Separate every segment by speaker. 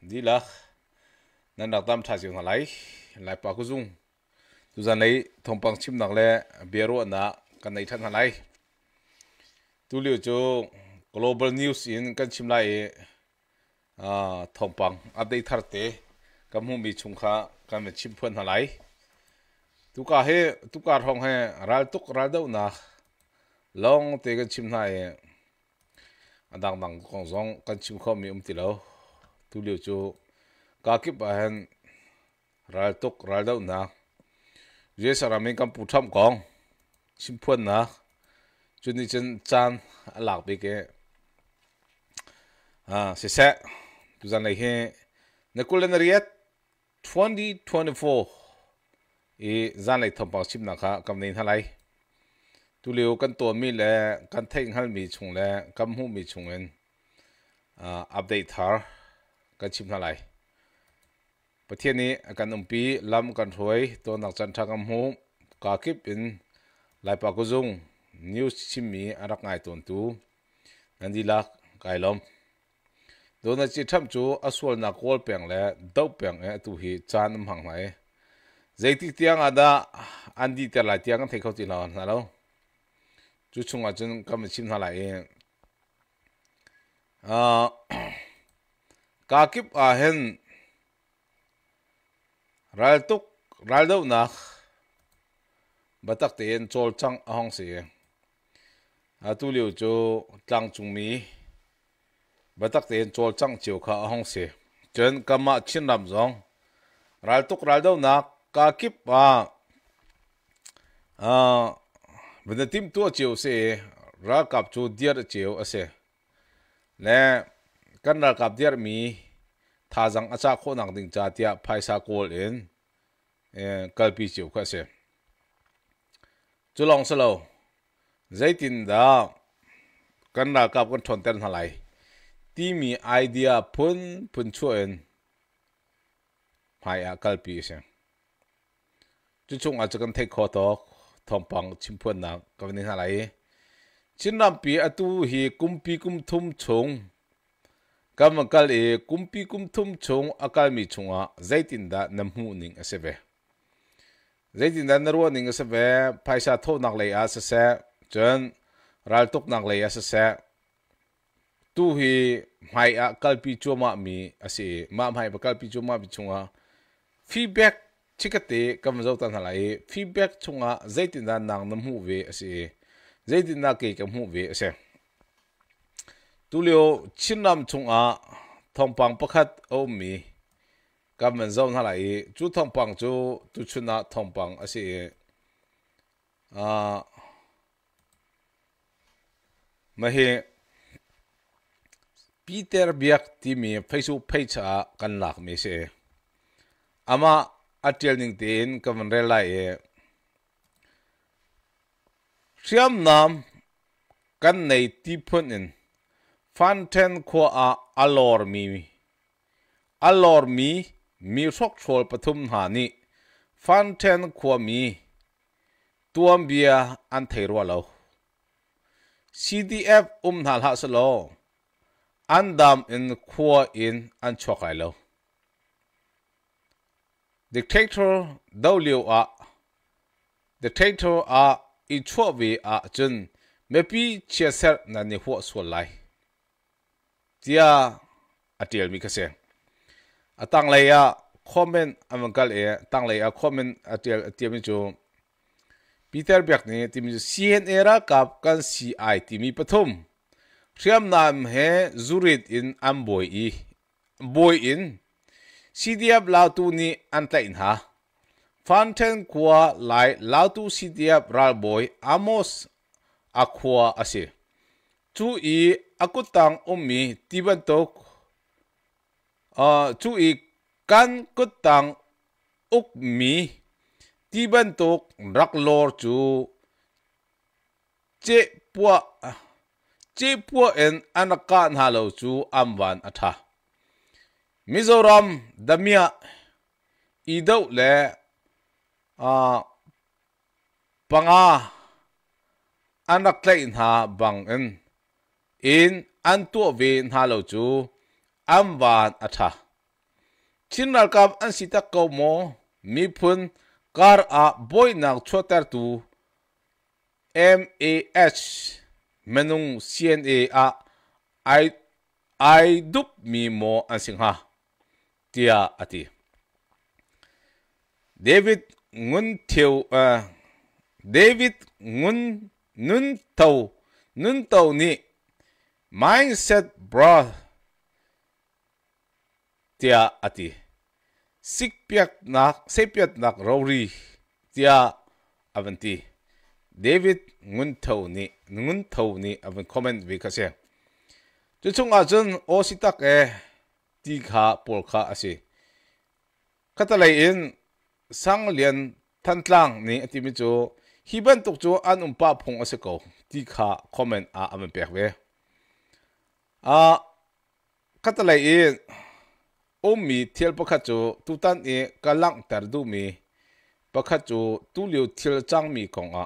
Speaker 1: đi là nên đặt tâm thay dùng lại lại bao cái dùng tu dân này thông bằng chim nặng lẽ bia rồi nã cái này thân lại tu liệu cho global news in cái chim lại à thông bằng update thật tế cái hôm bị chung khá cái mình chim phân lại tu cả hệ tu cả phòng hệ ral tuk ral đâu nã long tế cái chim này đang đang con rong cái chim không bị um tì tu liu chu ka kip a hen ral tok ral dau na je saramin kam pu tham kong sim phuan na chu ni chen chan a lak be ke à se se tu zan nei he na kul na riat 2024 e zan nei thom pa sim na kha kam nei halai tu liu kan to mi le kan theng hal mi chung le kam hu mi chung en à, update thar kan chim na lai pathiani kan um pi, lam kan hruai to nak chan thang am hu ka kip in lai pa ku zung news chim mi arak ngai ton tu nandi lak kai lom do na chi tham chu aswal na kol peng le dau peng e tu hi chan am hang mai zai ti tiang ada andi te la tiang thei khau ti la na lo chu chung a chen kam chim na lai e. a ah, kakip ahen raltuk raldo nak batak te en chol chang ahong se tu liu cho tlang chung mi batak te en chol chang chiu kha ahong se chen kama chin ram zong raltuk raldo nak kakip a a venatim tu chiu se ra kap chu diar chiu ase le kan ra kap diar mi tha jang acha kho nang ding cha tia phaisa kol in eh, kalpi chiu kha se chu long salo zaitin da kan ra kap kan thon ten halai ti mi idea phun phun chuen phai a kalpi se chu chung a chakan thai kho to thom pang chim phun na ka ni halai chin ram pi atu hi kumpi kum thum chung các kam akal e kumpi kumthum chung akal mi chunga zaitin da namhu ning asebe zaitin da narwa ning asebe paisa tho nak lei a sa se chen ral tok nak lei a sa se tu hi mai a kalpi chuma mi ase ma mai chua kalpi chuma chung chunga feedback chikate kam zo tan hala e feedback chung nằm zaitin về nang namhu ve ase zaitin da ke kam về ve ase tu leo chin năm chung a thong pang pakhat o mi kam men zon hala i chu thong pang chú tu chuna thong bằng a si à ah, mà he Peter biak ti mi phaisu phaicha kan lak mi se ama atel ning tin kam re lai e siam nam kan nei ti phun in ฟันเทนขวาอัลลอร์มีอัลลอร์มีมีสกชวลปทุมหานิฟันเทนขวามีตัวเบียอันเทรัวเรา CDF อุ้มหาลฮัสโลอันดามอินขวาอินอันชกไอเรา Dictator ดาวเลียวอ่ะ Dictator อ่ะอีชัววีอ่ะจนไม่พีเชียเซอร์นันนี่หัวส่วนไหล tia atiel mi ka se atang lai a comment amangal e tang lai a comment atiel atiel mi chu Peter Biak ni ti mi CN era kap kan CI ti mi pathum Siam nam he Zurit in Amboi i Boy in CDF Lautu ni anta in ha Fountain kwa lai Lautu CDF Ralboy Amos Aqua ase chú ý aku tang umi tiban tok à chú ý can ku tang uk mi tiban tok rak lor chú chế bua chế bua en anakan halo chú amwan atha Mizoram damia idau le à panga anak lain ha bang en in an tua ve na lo chu am van a tha chin ral kap an si tak ko mo mi phun kar a boy nak chotar tu MAH menung N a ai ai dup mi mo an sing ha tia ati David ngun thiêu uh, eh, David ngun nun tàu nun tàu ni mindset bra tia ati sikpiak nak sepiat nak rori tia avanti david ngun thau ni ngun thau ni avan comment vi ka se chu chung a chun o si tak e ti kha por kha ase katalai in sang lian than tlang ni ati mi chu hiban tuk chu an umpa phung ase ko ti kha comment a avan pek ve อาคัตเลยอุ้มมีเที่ยบกับจูตุตันเอกลังแต่ดูมีปกับจูตุเลียวเที่ยวจังมีของอะ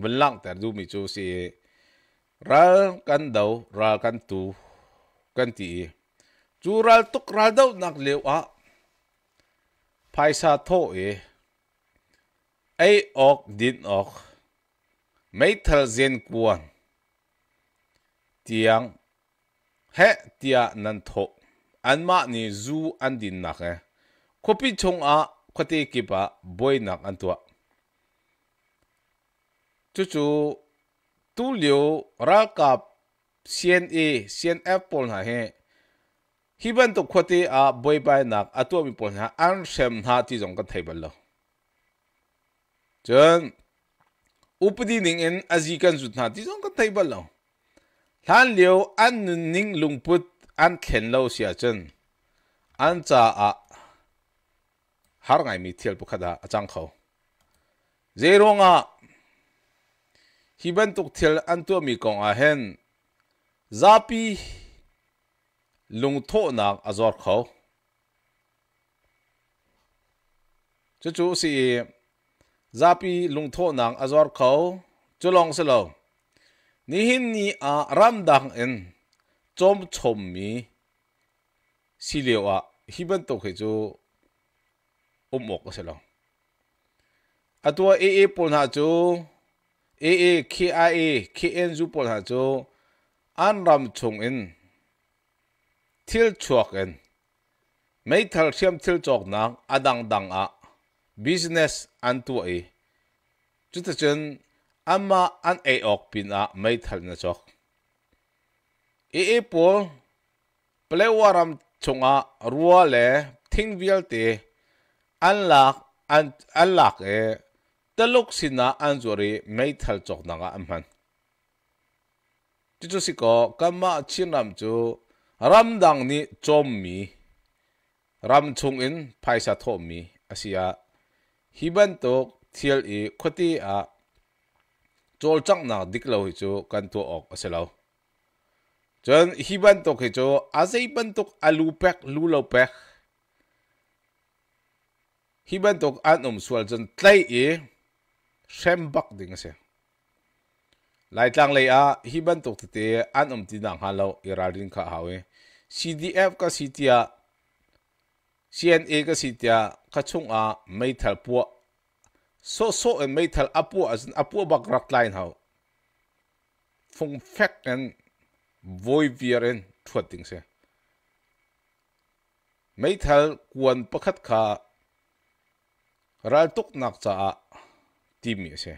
Speaker 1: วันลังแต่ดูมีจูสีรักันเดารักันตูกันทีจูรักตุกรักเดานักเลี้ยวอะไปซาโตเอไอออกดินออกไม่เทะเลเซนกวนเตียงเฮเตียนันทอันมาเนี่ซูอันดินนักเอคบปีชงอาคตีกิบะบอยนักอันตัวจู่จู่ตุลิยวรักกับซีเีเอเ n f ปนหาเฮฮิบันตุกคตีอาบอยไปนักอันตัวมีปนหาอันเซมหาที่จงกันเทเบัลล์จนอุปดีนิงเอ็นอาจีกันจุดหาที่จงกันเทเบัลล์ hlan liu an ning lungput an khen lo sia chen an cha a har ngai mi thiel pukhada achang kho zeronga hiban tuk thiel an tu mi kong a hen zapi lung tho na azor kho chu chu si zapi lung tho nang azor kho chu long se lo นี่หินนี่อารามดังเอ็นจอมชมมีสิเลวะฮิบันตกเหจูอมอก็เสรองอตัวเอเอปนหาจูเอเอเคไอเอเคเอ็นจูปนหาจูอันรำชงเอ็นทิลชัวกเอ็นไม่ทัลเชียมทิลจอกนักอดังดังอะบิ s เนสอันตัวเอจุดเจน ama an e ok pin a mai thal na chok e e po ple waram chunga ruwa le thing vial te an lak an an lak e taluk sina an zori mai thal chok na ga amhan ti chu si ko kama chinam chu ramdang ni chom mi ram chung in phaisa tho mi asia hiban tok thiel e khoti a chol chang na dik lo hi chu kan tu ok aselo chuan hi ban tok hi chu bản ban tok alu pek lu lo pek hi ban tok an um sual chuan tlai e shem bak ding se lai tlang lei a hi ban tok te an um ti dang halo irarin kha hawe CDF ka sitia CNA ka sitia ka chung à, mai thal puwa so so and eh, may thal Apu, as an apua bak rak line how phong fek and voi vier and thuat ting se mấy thal quan pakhat kha ral tuk nak cha a tim ye se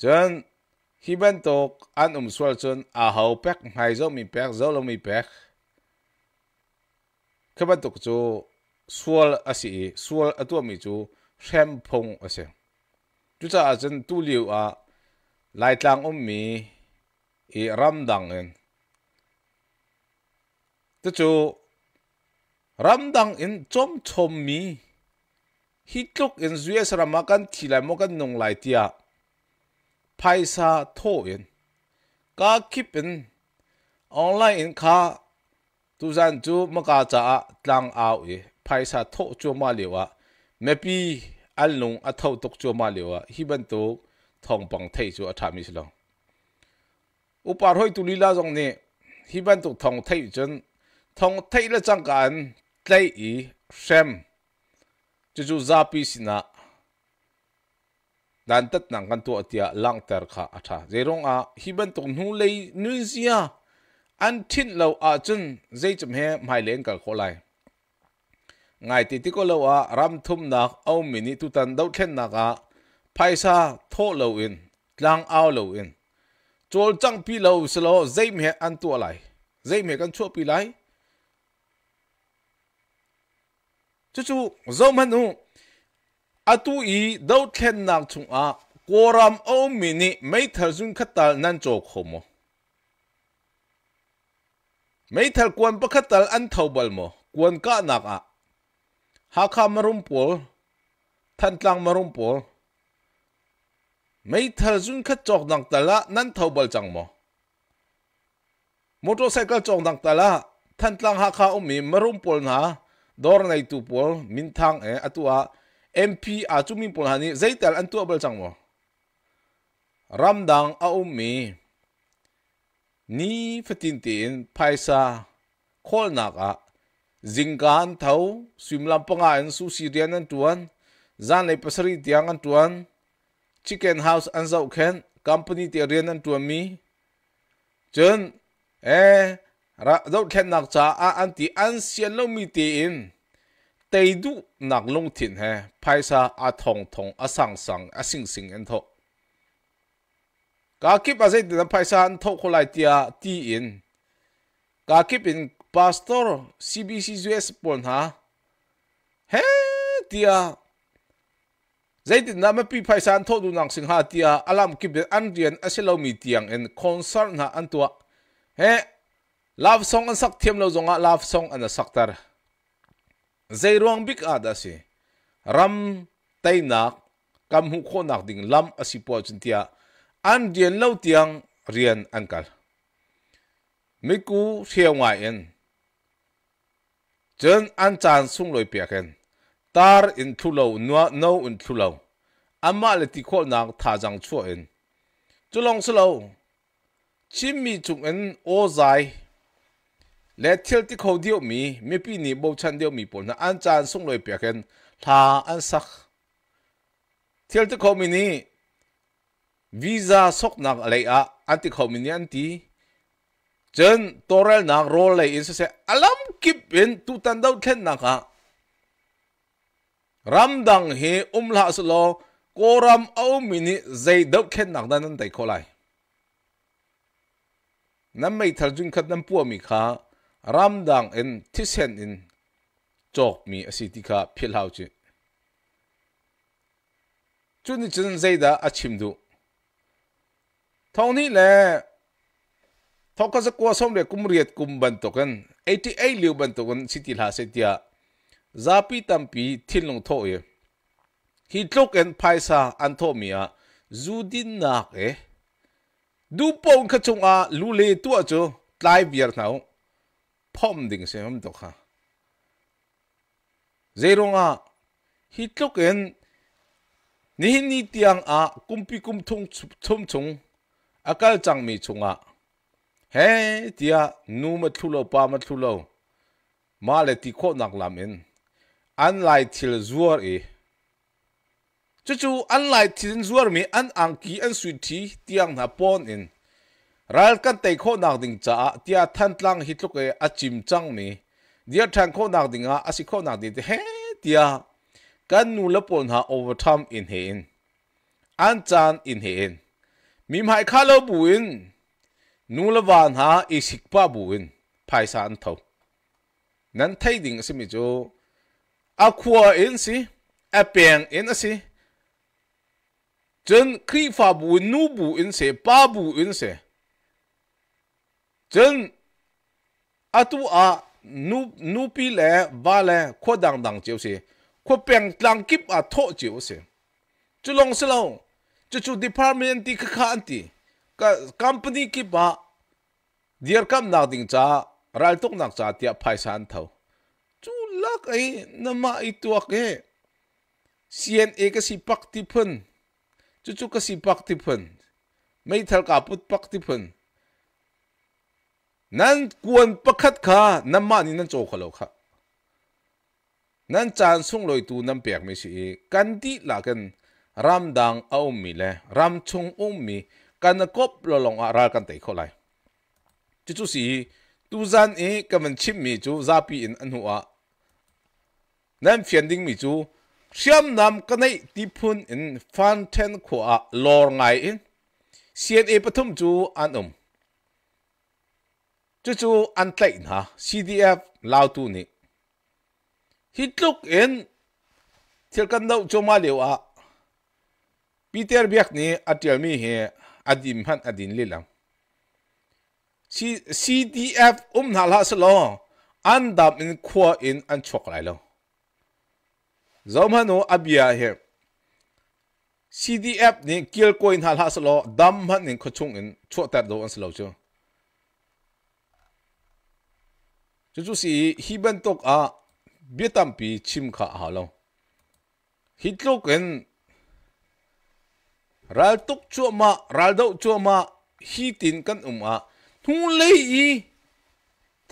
Speaker 1: chan hi ban tok an um swal chon a hau pek ngai zo mi pek zo lo mi pek khaban tok chu swal asi swal atua mi chu แชมพงอเไรจุจาอาจาตุลิวอาไล่ตางอมมีอีรมดังเองแตจูรมดังเองจมชมมีฮิตลุกเองสุยสระมากันทีไรมากันนงไลเตีะไพซาโทเองกาคิปเองออนไลน์เองค่ะตุจันจูมากาจ้าตังเอาเอไพซาโทจูมาเลวะ mepi al nung a thau tok chu ma lewa hi ban to thong pang thei chu a thami slo upar hoi tu lila jong ne hi ban to thong thei chen thong thei la chang kan tlai i shem chu chu zapi sina dan tat nang kan tu atia lang ter kha atha zerong a hi ban to nu lei nu zia an tin lo a chen zai chum he mai len kal kholai ngai ti ti ko lo a ram thum nak au mini tu tan dau thlen nak a sa, tho lo in tlang ao lo in chol chang pi lo se lo zaim he an tu lai zaim he kan chu pi lai chu chu zo manu atu i dau thlen nak chung a koram au mini mai thar jun khatal nan cho khomo mai thar kwan pakhatal an thobal mo kwan ka nak a Haka merumpul, tantlang merumpul. May talzun ka chok ng tala nan taubal chang mo. Motorcycle chok ng tala, tantlang haka umi merumpul na dor na itupul mintang e atua MP a chumimpul hani zaital an tuabal chang mo. Ramdang a umi ni fatintin paisa kol naka zingkaan thau swimlam panga an su sirian an tuan zan lei pasari tiang an tuan chicken house an zau khen company ti rian an tuan mi chen e ra dau khen nak cha a an ti an sian lo mi ti in tei du nak long thin he paisa a thong thong a sang sang a sing sing an tho ka kip a zai ti na paisa an tho khulai tia ti in ka kip in pastor CBC US pon ha he tia zaitin na ma pi phaisan tho du nang sing ha tia alam ki be an rian asilo mi tiang en concern ha an tua he love song an sak thiam lo zonga love song an saktar zai ruang big ada si ram tainak kam hu kho nak ding lam asipo chun tia an rian lo tiang rian ankal miku hriawai en จนอันจานสุ่งลอยเปียกันตาร์อินทุเลวนัวนัวอินทุเลวอามาเลติโคนักท่าจังชั่วเองจุลองสโลชิมมีจุงเอ็นโอ้ใและเที่ยวที่เขาเดียวมีไม่ปีนี้บูชันเดียวมีผลนอันจานสุ่งลอยเปียกันท่าอันสักเที่ยวที่เขามีนี้วีซ่าสกนักอะไรอะอันที่เขามีนี้อันที่전 또랄 나 롤레 인스세 알람 킵엔 뚜딴다우 텐나가 람당 히 움라슬로 꼬람 아우미니 제이덕 켄나다는 데콜라이 남메이 탈준 칸남 뿌어미카 람당 엔 티센 인 쪽미 아시티카 필하우지 준이 준 제이다 아침도 통니레 thok sa ko som re kumriat kum ban token 88 liu ban token city la se tia zapi tampi thilung tho ye hi tlok en paisa anthomia zudin nak e du pong kha chung a lu le tu a chu tlai biar nau phom ding se hom to kha zerunga hi tlok en ni ni tiang a kumpi kum thung chum chung akal chang mi chunga ဟဲတီယာနူမထုလောပါမထုလောမာလေတီခေါနက်လာမင်အန်လိုက်ချီလဇူရအေจู่จู่อันไลทินซัวมีอันอังกีอันสุดที่เตียงนับปอนอินรัลกันเตะโคนักดิ่งจ้าเตียทันตังฮิตลูกเออจิมจังมีเดียทันโคนักดิ่งอ่ะอาศิโคนักดิ่งเฮ้เตียกันนูเลปนหาโอเวอร์ทามอินเฮนอันจานอินเฮนมีหมายคาลบุิน nulawan ha isikpa buin paisa an thau nan thai ding asimi chu akua in si apeng in asi chân khi fa bu nu bu in se pa bu in se chân atu a nu nu pi le ba le kho dang dang chiu se kho peng tlang kip a tho chiu se chu long se lo chu chu department ti kha kha anti ka company ki ba เดียร์คำนักดิ้งจ้ารัลตุกนักจ้าเตียไปสันเท่าจูลักไอ้นมาอีตัวเก๋เซียนเอกสิปักติพันจู่จู่ก็สิปักติพันไม่ทัลกาพุทปักติพันนั่นกวนประคัดข้านมานี่นั่นโจขลุกค่ะนั่นจานส่งลอยตูนั่นเปียกไม่สิ่กันดีละกันรำดังเอามีเลยรำชงอุ้มมีกันกบลลงอารากันเตะเข้าไล chú chú sĩ tu gian ấy các mình chim mi chú ra pi in anh hùa nên phiền đinh mi chú siam nam cái này ti phun in phan ten khua lor ngai in ấy e pathum chú anh um chú chú anh tẩy ha CDF lao tu ni hit look in thiệt cần đâu cho mà liệu à Peter biết ni ở mi he adim han adin lilang CDF um na la an dam in khua in an chok lai lo zom hanu abia he CDF ni kill coin hal ha slo dam han in khochung in chua tat do an slo chu chu chu si hi ban tok a bietam pi chim kha ha lo hitlok en ral tuk chu ma ral do chu ma hi tin kan um a ทุลี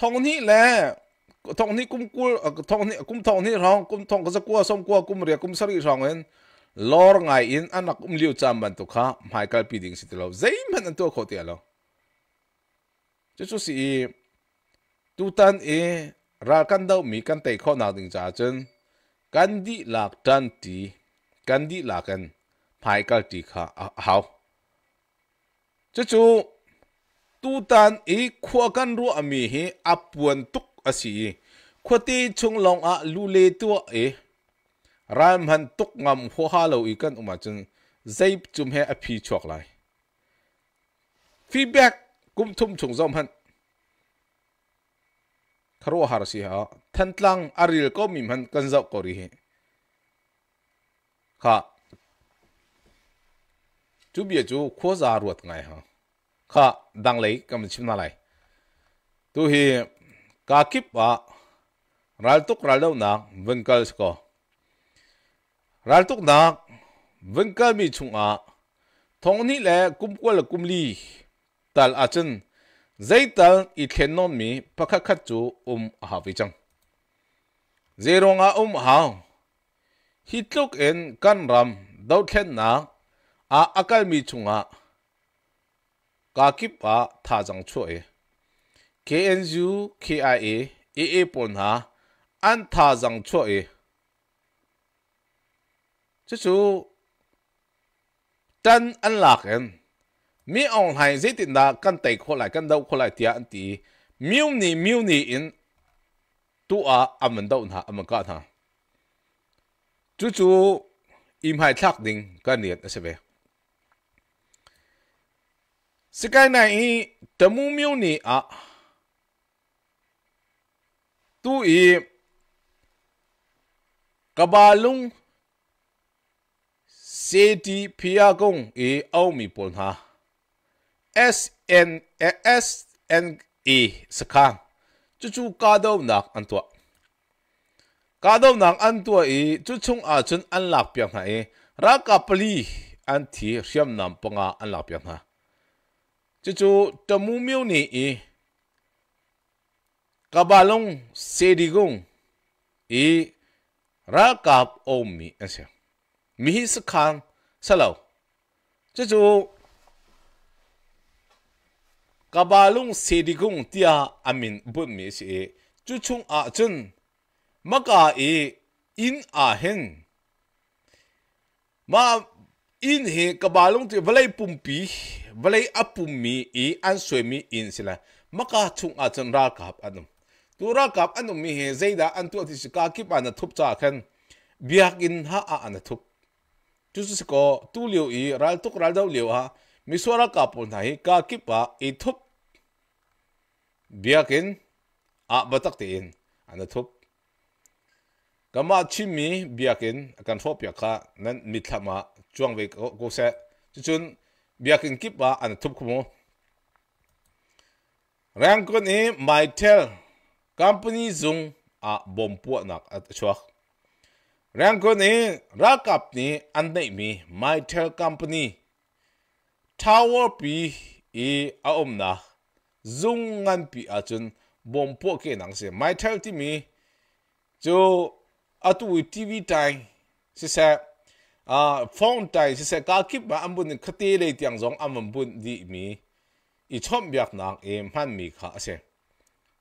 Speaker 1: ทองนี้แหละทองนี้กุมกลทองนี้กุมทองนี้รองกุมทองก็จะกลัวสมกลัวกุมเรียกกุมสรีรองเองลอร์ไงอินอันนักอุ้มเลี้ยวจำบันตุกข้าไม่กลปีดิ้งสิทธิ์เราใจมันตัวเขาเตี้ยแล้วจะชุสีตุตันเอรักันดาวมีกันเตข้อนาดิ้งจ้าจนกันดีหลักจันทีกันดีหลักกันไม่กลปีดิ้งค่ะเอาจะชู tu tan i khua kan ru ami hi apuan tuk asi khuati chung long a lu le tu e ram han tuk ngam ho ha lo i kan uma chung zaip chum he a phi chok lai feedback kum thum chung zom han kharo har si ha than tlang aril ko mim han kan zau ko ri he kha chu bia chu kho za ruat ngai ha kha dang lei kam chim na lai tu hi ka kip wa ral tuk ral dau na venkal ko ral tuk na venkal mi chung a thong ni le kum ko le kum li tal a chen zai tal i khen non mi pakha khat chu um ha vi chang zero nga um ha hitluk en kan ram dau khen na a akal mi chunga kakip a tha jang chu e KNU KIA AA pon ha an tha jang chu e chu chu tan an lak en mi ong hai zai tin da kan tai kho lai kan dau kho lai tia an ti miu ni miu ni in tu a aman dau na aman ka tha chu chu im hai thak ding kan niat asebe စကိုင်းနိုင်ဓမူးမျိုးနေအသူ့ဤကဘာလုံးစေတီဖီယာကုံအအောင်မီပွန်ဟာ SN SNA စခန်းကျူကျူကာဒေါနာအန်တောကာဒေါနာအန်တောအကျူချုံအချွန်းအန်လက်ပြန်ဟာရာကပလီအန်တီရှမ်နမ်ပငါအန်လက်ပြန်ဟာကျကျတမူးမြို့နေအေကဘာလုံးစေဒီကုံအေရာကပ်အုံမီအစမီစခန်ဆလောကျကျကဘာလုံးစေဒီကုံတီယာအမင်ဘုံမီစီကျချုံအချွန်းမကာအေအင်းအဟင်မာအင်းဟေကဘာလုံးတီဗလိုက်ပုံပီวลาอัปุมีอีอันสวยมีอินสิละมักาชุงอาจันรากับอันุตัวรักับอันุมีเหตุใดอันตัวที่สกากิปันทุบจากันเบียกินหาอันทุบจุสสกอตูเลียวอีรัลทุกรัลดาวเลียวฮะมิสวรากับปุ่นไหกากิปะอีทุบเบียกินอาบตักอินอันทุบกามาชิมีเบียกินกันฟอบยาคานั้นมิถะมาจวงไปกโเสซจุจุน biakin kipa an thup khumo rang kon e mytel company zung a bom pu nak at chuak rang kon e rakap ni an nei mi mytel company tower pi e a om na zung ngan pi a chun bom pu ke nang se mytel ti mi chu atu tv time se sa à phong tài sẽ sẽ cá kíp mà anh bún khát tê lấy tiếng giống anh bún đi mi ít chọn việc nàng em hàn mi khá xem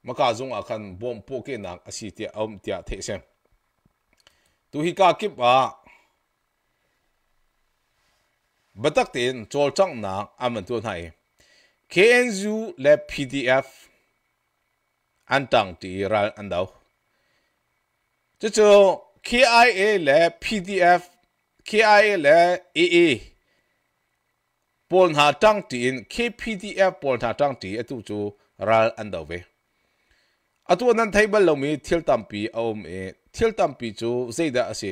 Speaker 1: mà cả dùng à khăn bom bộ cái nàng à xịt tiệt ông tiệt thế xem tu khi cá kíp à bất tắc tiền cho trong nàng anh mình tuân hay KNU là PDF anh tang ti ra anh đâu chứ cho KIA là PDF KIA และ AA ปนหาตั้งตีน KPDF ปนหาตั้งตีอตุจูรัลอันเดเวอตุนั้นไทยบัลลมีเที่ยวตัมปีอมเอเที่ยวตัมปีจูเจดาอเส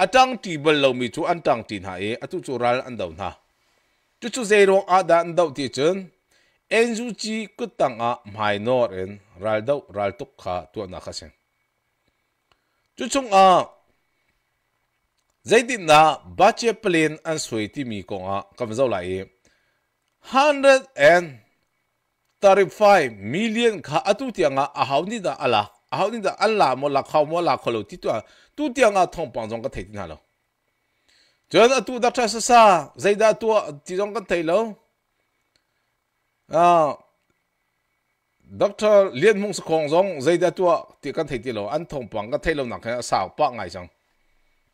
Speaker 1: อตั้งตีบัลลมีจูอันตั้งตีนหาเออตุจูรัลอันเดวนาจูจูเจรงอาดันเดวตีจนเอ็นจูจีกุตังอาไมนอร์เอ็นรัลเดวรัลตุกขาตัวนักเสงจูจงอา zaitin na bache plane an suiti mi kong konga kamzo lai 135 million kha atu tianga a hauni da ala a hauni da alla mo la khaw mo la kholo ti tu tu tianga thong pang jong ka thaitin halo 전 atu da tra sa sa zaida tu ti jong ka lo, à doctor liên mong sa khong jong zaida tu ti kan lo an thong pang ka lo na kha sao pa ngai jong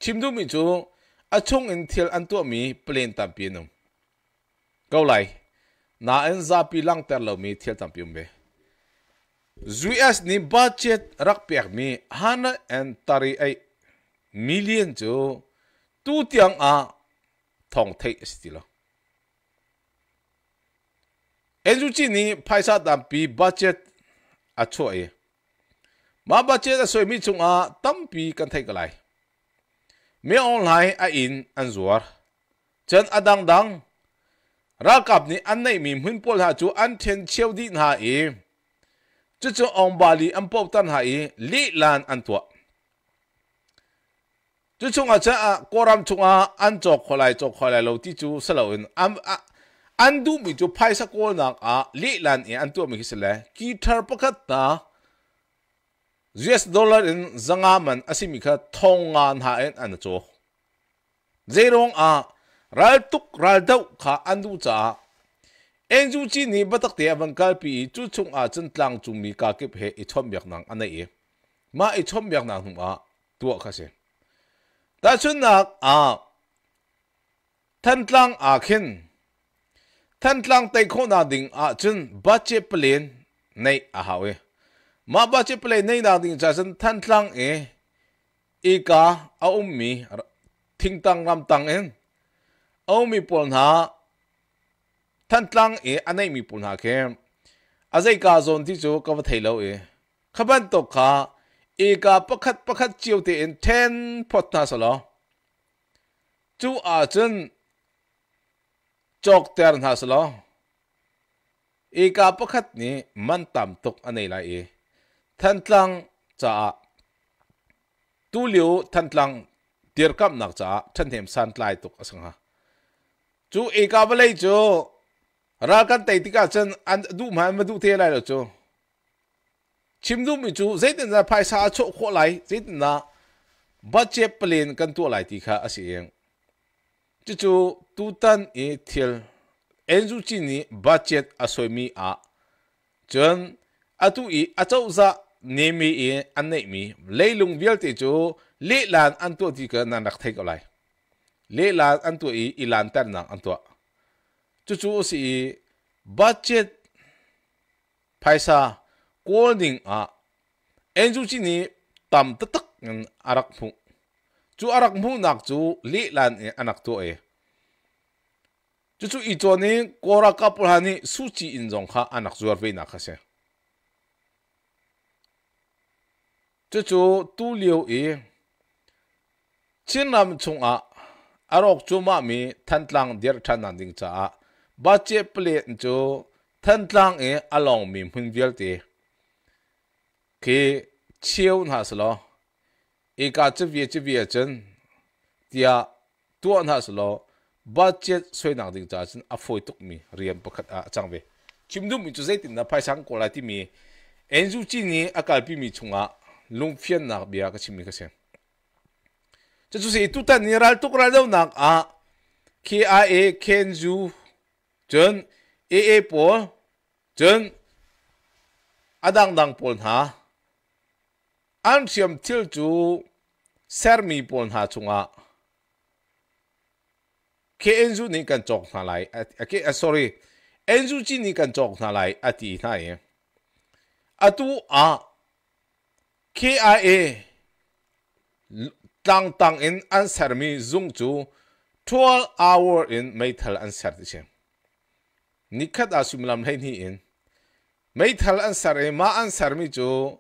Speaker 1: chim du mi chu a chung in thil an tu mi plain tam pi nu câu lại na en za pi lang ter lo mi thil tam pi um be us ni budget rak pek mi hana en tari ai million chu tu tiang a thong thei stilo enju chi ni paisa tam pi budget a chu ai e. ma budget a soi mi chung a tam pi kan thei ka lai มีออนไลน์อินอันสัวรจนอดังดังรักกับนี่อันไหนมีหุ่นพลหาจูอันเทนเชียวดินหาอีจุจูองบาลีอันปอบตันหาอีลีลานอันตัวจุจงอาจจะกรามชงอาอันจอกคอยจอกคอยเราที่จูสลาอินอันอันดูมีจูไพ่สกคนนักอาลีลานอีอันตัวมีกิสเลยกีทาร์ปกัตตา US dollar in zanga man asimi kha thongan ha en an cho zerong a ral tuk ral dau kha andu cha eng chu chi ni batak te avang kal pi chu chung a chen tlang chu mi ka kep he i thom yak nang ana e ma i thom yak nang hum a tu kha se ta chun na a than tlang a khin than tlang te kho na ding a chen ba che plen nei a hawe มาบัจิเพลย์ในนาดิ้งจันทันทังเออีกาเอาอุ้มมีทิ้งตังรำตังเองเอาอุ้มมีปุ่นหาทันทังเออันนีมีปุ่นหาเข้มอาศัยกาซอนที่จูก็ับเทโลเองขบันตกขาอีกาปักขัดปักขัดเจียวเตียนเทนพอดนาสโลจู่อาจินจอกเตียนฮาสโลอีกาปักขัดนี้มันต่ำตกอันนี้ไรเอ thân tlang cha tu liu thân tlang tiệt cấp nạc cha chân thêm san lai tục sang ha chú ý e cả bên chú ra căn tay tika chân ăn đủ mà mà đủ thế này rồi chú chim đủ mình chú dễ tin là phải sa chỗ khó lại dễ tin là bắt chép bên căn tu lại tika khá ở xiên chú e chú tu tân ý thiel em chú chỉ ni bắt chép ở soi mi à chân à tu ý à cháu nimi i an nei mi lung vial te chu le lan an tu ti ka na nak thai ko lai le lan an tu i lan tar na an tu chu chu si budget paisa coding a en chu chi ni tam ta tak arak phu chu arak mu nak chu le lan e anak tu e chu chu i chu ni kora kapul hani suchi in jong kha anak zuar ve na kha se 这就都留意，今南从啊，阿罗祖玛咪坦朗第二产南丁查，巴切不列就坦朗诶阿朗咪很标的，给切那是咯，一家这边这边真，第二多那是咯，巴切虽南丁查真阿 foi 读咪，人不看啊张呗，今度咪就在顶那派上过来的咪，安住今年阿改变咪从啊。lung fian nak bia ka chimni ka se cha chu se tu ta niral tu kral do nak a k a a ken ju 전 a a 볼, 전 아당당 볼 하, 안시험 틸주 세미 볼 하, 중아, 케엔주 니깐 쪽 나라이, 아, 케, 아, sorry, 엔주지 니깐 쪽 나라이, 아, 디, 나이, 아, 두, 아, KIA tang tang in answer mi zung chu 12 hour in methal answer ti chem nikhat lam lai ni in methal answer e ma answer mi chu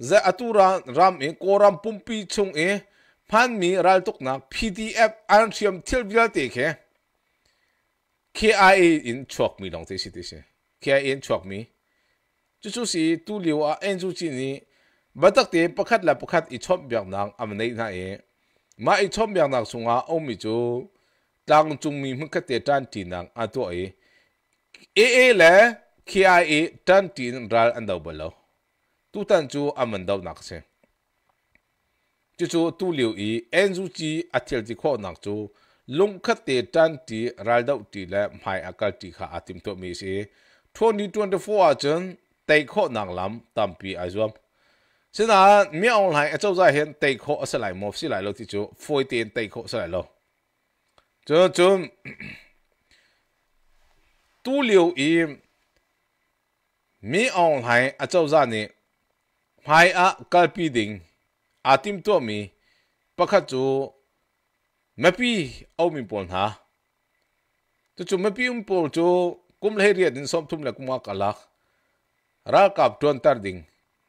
Speaker 1: za atura ram e koram pumpi chung e phan mi ral tuk na pdf an thiam thil bil te khe kia in chok mi long te si te se kia in chok mi chu chu si tu liwa en chu chi ni บัตักตีประคัดและประคัดอีชอบอย่างนางอเมนินาเอมาอีชอบอย่างนางสงอาอมิจูตังจุงมีมึงคัดเตจันตีนางอันตัวเอเอเอและคีไอเอจันตีนรัลอันดาวบลอตุตันจูอเมนดาวนักเซจูจูตุลิวอีเอ็นจูจีอัตเทลจิโคนักจูลุงคัดเตจันตีรัลดาวตีและไมอากาตีขาอาติมตัวมีเซ2024อาจารย์ไต่ข้อนังลำตามปีอาจารย์所以呢，庙来做在现地壳是来莫是来了，就佛殿地壳是来了，就就都留意庙来啊做在呢，还啊该必定啊点多米，不可做没必欧米半下，就就没必欧米半就。kum lahir ya din som tum la kuma kalak ra kap tuan tar ding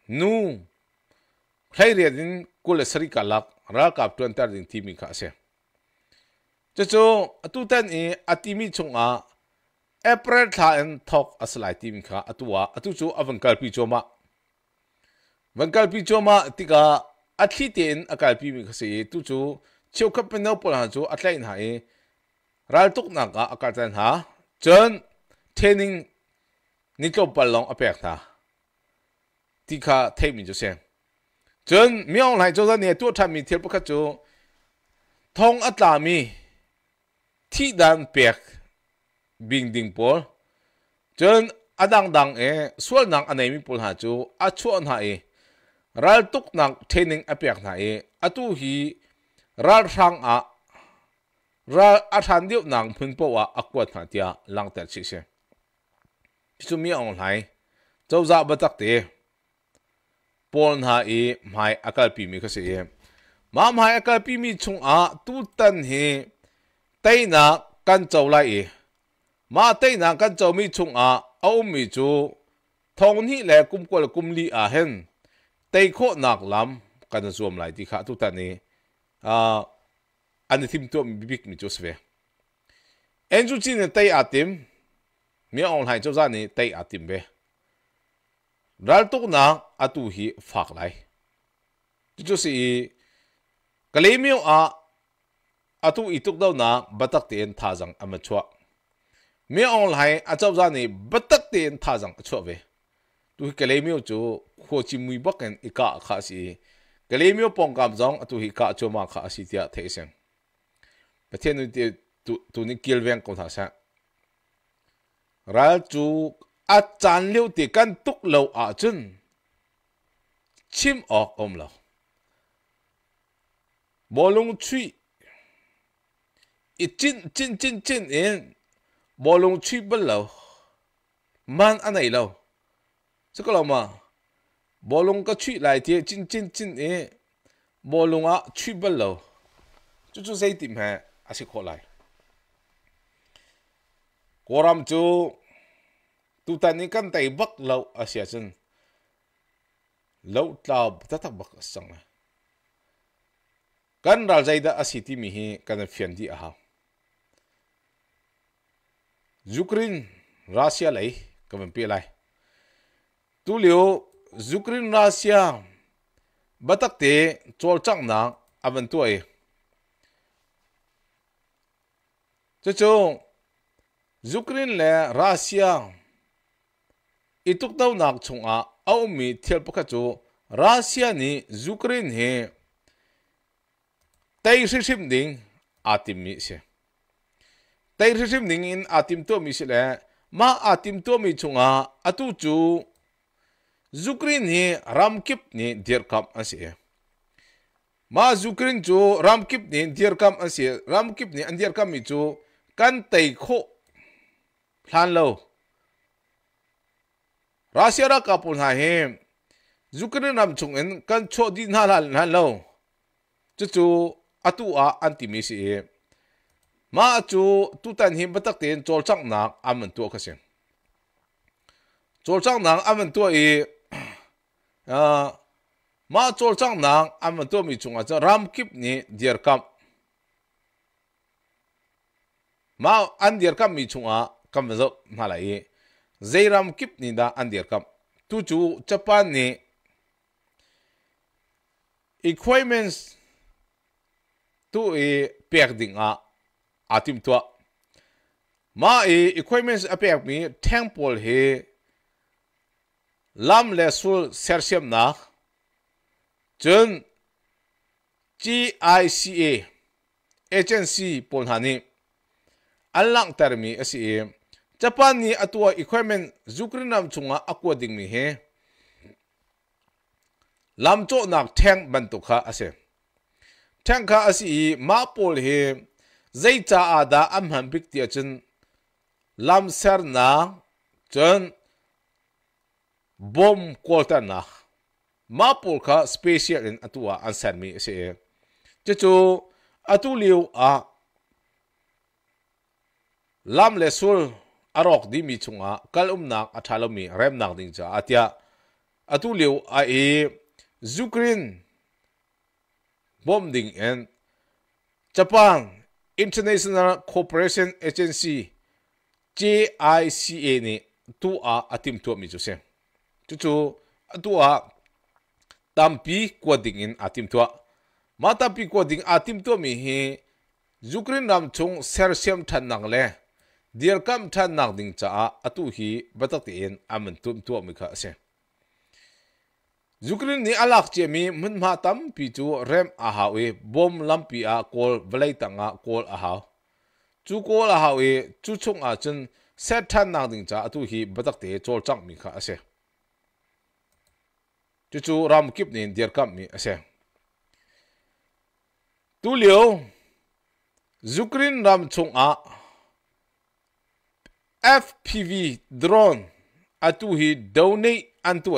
Speaker 1: nu khairia din kul sri kalak ra kap tuan tar din timi kha se cho cho atutan e atimi chunga april tha en thok aslai timi kha atuwa atu chu avankal pi choma vankal pi choma tika athi ten akal pi mi kha se tu chu cheu kap no pol ha chu atlai na e ral tuk na ka akal tan ha chen training nitlo palong apek tha tika thaimin jo sen chân miêu lại cho ra nè tua tham mi thiệt bốc chỗ, thong at là mi thi đàn bẹc bình đình bố chân adang dang e anh em anemi pul ha chu a chuan ha e ral tuk nang training apek na e tu hi ral sang a ral a than diu nang phun po wa akwa tha tia lang ta chi se chu mi ong lai chau za ba tak pol ha e mai akal pi mi ka se em ma mai akal pi mi chung a tu tan hi tei na kan chau lai e ma tei na kan chau mi chung a au mi chu thong ni le kum ko kum li a hen tei kho nak lam kan zoom lai ti kha tu tan ni a an thim tu mi bik mi chu sve en chu chin tei atim mi on hai chu za ni tei atim be รัลตุกนางอตุฮีฝากไหลที่จุสีกะเลมิวอาอตุอีตุกดาวนางบัตักเตียนท่าจังอเมชัวเมียองไหลอาเจ้าจานีบัตักเตียนท่าจังชัวเวตุกะเลมิวจูโคจิมุยบักเอนอีกาข้าสีกะเลมิวปองกามจังอตุฮีกาชัวมาข้าสีเตียเทเซงประเทศนี้ตุตุนิกิลเวงกงท่าเซงรัลจูอาจารย์เลี้ยวตีกันตุกเลวอาจุนชิมออกอมเลวบอลงชุยอีจินจินจินจินเองบอลงชุยบเลวมันอันไหนเลวสักเรามาบอลงก็ชุยไหลเทียจินจินจินเองบอลงอ่ะชุยบเลวจู่จู่ใส่ติมแฮอาศิขอไหลกอรำจู่ tu ta ni kan tai bak lo asia chen lo tla ta ta bak sang kan ral zaida asiti mi hi kan fian di aha Ukraine Russia lấy cầm bia lại tu liệu Ukraine Russia bắt tắc tế cho chẳng nặng à vẫn tuổi cho chung Ukraine là Russia ituk do nak chung a aumi thial pakha chu russia ni ukraine he tai ri sim ding atim mi se tai ri sim ding in atim to mi se le ma atim to mi chunga atu chu ukraine he ramkip ni dir kam ase ma ukraine chu ramkip ni dir kam ase ramkip ni andir kam mi chu kan tai kho hlan lo Rasia ra kapun ha him. Zukrin nam chung en kan cho di na la na lo. Chu chu atu a anti mi si e. Ma chu tu tan him batak ten chol chang nak amen tu khasin. Chol chang nak amen tu e a à, ma chol chang nak amen tu mi chung a ram kip ni dear kam. Ma an dear kam mi chung a kam zo ma la e. Zeiram Kipnida Andirkam. Tuchu Japan ni equipments tu i pekding a atim tua. Ma e equipments a pek mi temple he lam le sul sersiam na chun GICA agency pon hani alang termi asi Japan ni atua equipment Ukraine chunga akwa ding mi he lam cho nak thang bantu tu kha ase thang kha asi ma pol he zai cha ada am han bik ti chen lam ser na chen bom kolta na ma pol kha special in atua an san mi ase chu chu atu liu a lam le sul arok di mi chunga kal umnak athalomi remnak ding cha atia atu liu a e zukrin bombing and japan international cooperation agency jica ni tu a atim tu mi chu se chu chu tu a tampi koding in atim tu ma tampi koding atim tu mi hi zukrin ram chung sersiam than nang le dir kam than nak ding cha a tu hi batak ti en aman tum tu mi kha se zukrin ni alak che mi mun ma tam pi chu rem a ha we bom lam pi a kol velai tanga kol a ha chu kol a ha we chu chung a chen set than nak ding cha tu hi batak te chol chang mi kha ase chu chu ram kip nin dir kam mi ase tu liu zukrin ram chung a FPV drone atu hi donate antu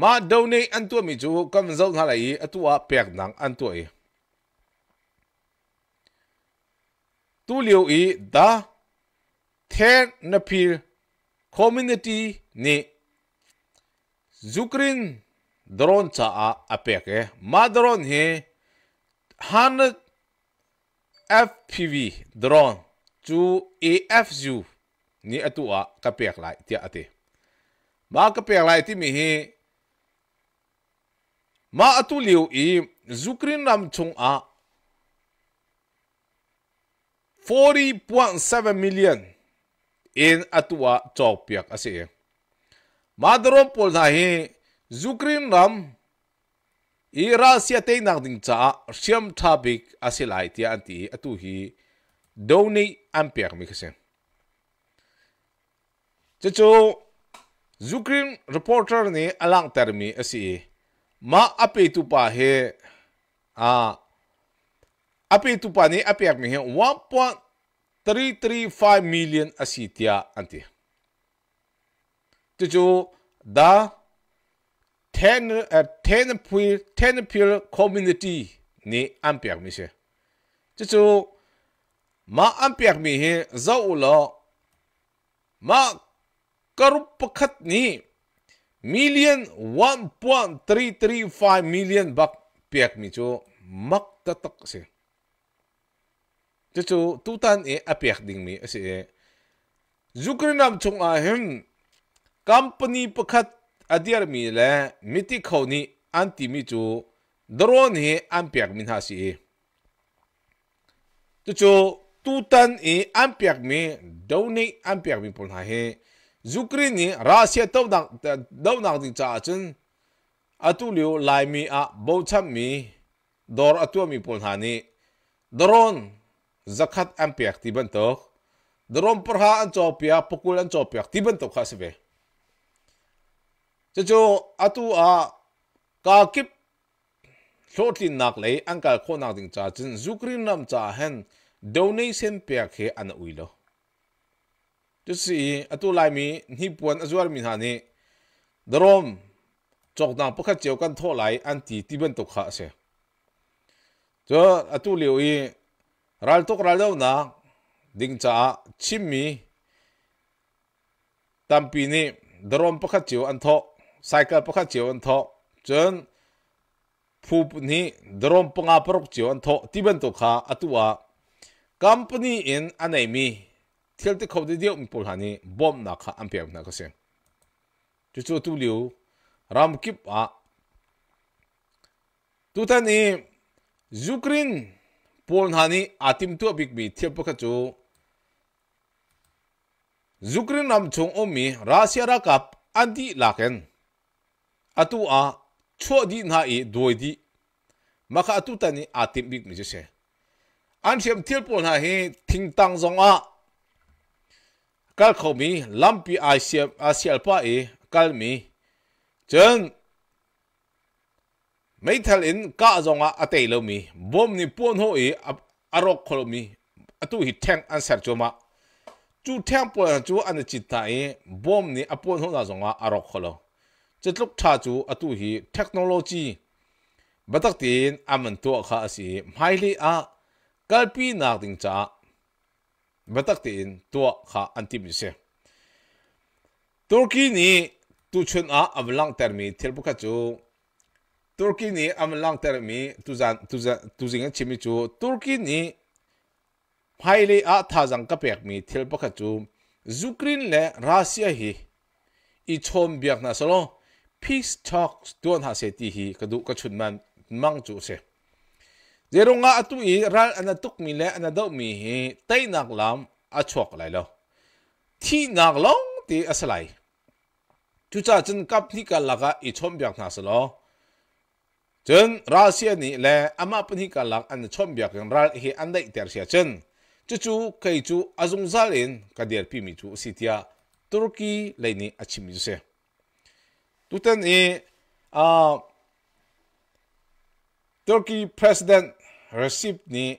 Speaker 1: ma donate antu mi chu kam zau na lai atu a pek nang antu tu liu i da ther na phir community ni Zukrin drone cha a apek e ma drone he han FPV drone chu AFU ni atua ka pek lai tia ate ma ka pek lai ti mi hi ma atu liu i zukrin ram chung a 40.7 million in atua chok piak ase madrom pol na hi zukrin ram i ra sia te nak ding cha siam thabik ase lai tia anti atu hi Donny Ampère mi khisen chacho zukrim reporter ni alang termi asi e ma ape tu pa he a ape tu pa ni ape mi he 1.335 million asitia anti chacho da 10 uh, 10 10 community ni ampere mi se chacho ما أمبيغميه زولا ما كربكتني مليون 1.335 مليون بق بيغمي جو مق تتق سي جو توتان إيه أبيغ دينمي أسي إيه زوكرنام تون آهم كمبني بكت أدير ميلا ميتي كوني أنتي ميجو درون هي أمبيغ من هاسي إيه جو tutan e ampiak mi donate ampiak mi pon ha he zukri ni russia to dak do nak di cha chun atulio liu mi a bo cham mi dor atu mi pon ha ni drone zakat ampiak ti ban to drone por ha an chopia pokul an chopia ti ban to khas ve cho cho atu a ka kip thlotlin nak lei angkal kho nak ding cha chun zukri nam cha hen donation pia khe an uilo tu si atu lai mi ni puan azuar min hani drom chok dang pakha cheu kan tho lai an ti ti ben to kha se cho atu liu i ral tok ral dau na ding cha chim mi tampi ni drom pakha cheu an tho cycle pakha cheu an tho chen phup ni drom panga parok cheu an tho ti ben to kha atua company in anai mi thiel te kho de dio mi pol hani bom na kha am pe na ka se chu chu tu liu ram kip a tu ta ni zukrin pol hani atim tu big mi thiel pa kha chu zukrin nam chung om mi russia ra kap anti laken atu a chho di na i doi di maka atu ta ni atim big mi se an thiam thil pon ha hi thing tang zong ah. a kal kho mi lampi ai siam a sial pa e kal mi chen mấy thằng in cả dòng à tây lâu mi bom ni buôn hô ý à rok khổ mi à tu hi thang an sạc cho mà chú thang buôn chú anh chỉ ta ý e, bom ni à buôn hô na dòng à ah, rok khổ lâu chết lúc cha chú à tu hi technology bắt đầu tin à mình tu khá sĩ mai li à kalpi nak ting cha batak ti in tua kha antim ni se turki ni tu chun a amlang termi thilbuka chu turki ni amlang termi tuzan tuzan tuzinga chimi chu turki ni phaile a thajang ka pek mi thilbuka chu zukrin le russia hi i chom biak na solo peace talks don ha se ti hi kadu ka chun man mang chu se เจรุงอาตุยรันอนาตุกมีเลอนาดมีเฮไตนักลำอาชกไรลที่นักลงตีอสไลจุจ้าจนกับที่กันละกอีชมบียกนาสลจนรัสเซียนี่แหละอมาปนี่กันละอันชมบียกันรัฐเฮอันใดเตอร์เซียจนจุจูเคยจู่อาจงซาลินกัเดียร์พิมิจูสิทธิตุรกีเลยนี่อาชิมิจูเซตุเตนี่อ่า Turkey President Recep ni